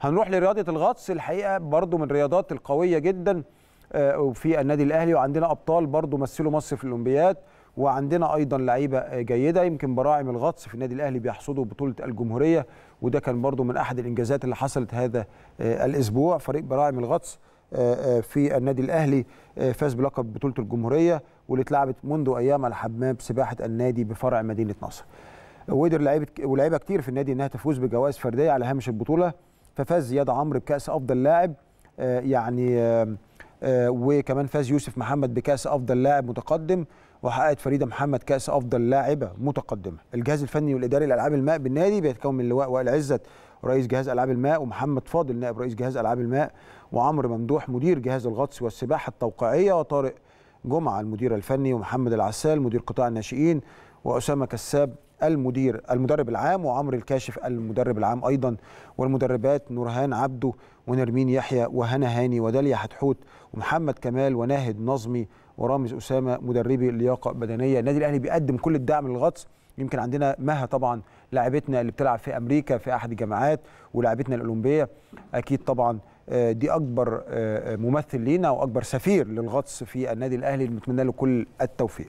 هنروح لرياضه الغطس الحقيقه برضو من الرياضات القويه جدا آه، في النادي الاهلي وعندنا ابطال برضو مثلوا مصر في الاولمبياد وعندنا ايضا لعيبه جيده يمكن براعم الغطس في النادي الاهلي بيحصدوا بطوله الجمهوريه وده كان برضو من احد الانجازات اللي حصلت هذا آه، الاسبوع فريق براعم الغطس آه، في النادي الاهلي فاز بلقب بطوله الجمهوريه واللي اتلعبت منذ ايام على حمام سباحه النادي بفرع مدينه نصر وقدر لعيبه ولاعيبه كتير في النادي انها تفوز بجوائز فرديه على هامش البطوله ففاز زياد عمرو بكاس افضل لاعب آه، يعني آه، آه، وكمان فاز يوسف محمد بكاس افضل لاعب متقدم وحققت فريده محمد كاس افضل لاعبه متقدمه الجهاز الفني والاداري لالعاب الماء بالنادي بيتكون من اللواء وائل عزت رئيس جهاز العاب الماء ومحمد فاضل نائب رئيس جهاز العاب الماء وعمرو ممدوح مدير جهاز الغطس والسباحه التوقيعيه وطارق جمعه المدير الفني ومحمد العسال مدير قطاع الناشئين واسامه كساب المدير المدرب العام وعمرو الكاشف المدرب العام ايضا والمدربات نورهان عبده ونرمين يحيى وهنا هاني وداليا حتحوت ومحمد كمال وناهد نظمي ورامز اسامه مدربي اللياقة بدنيه النادي الاهلي بيقدم كل الدعم للغطس يمكن عندنا مها طبعا لاعبتنا اللي بتلعب في امريكا في احد الجامعات ولاعبتنا الاولمبيه اكيد طبعا آه، دي اكبر آه، ممثل لينا واكبر سفير للغطس في النادي الاهلي بنتمنى له كل التوفيق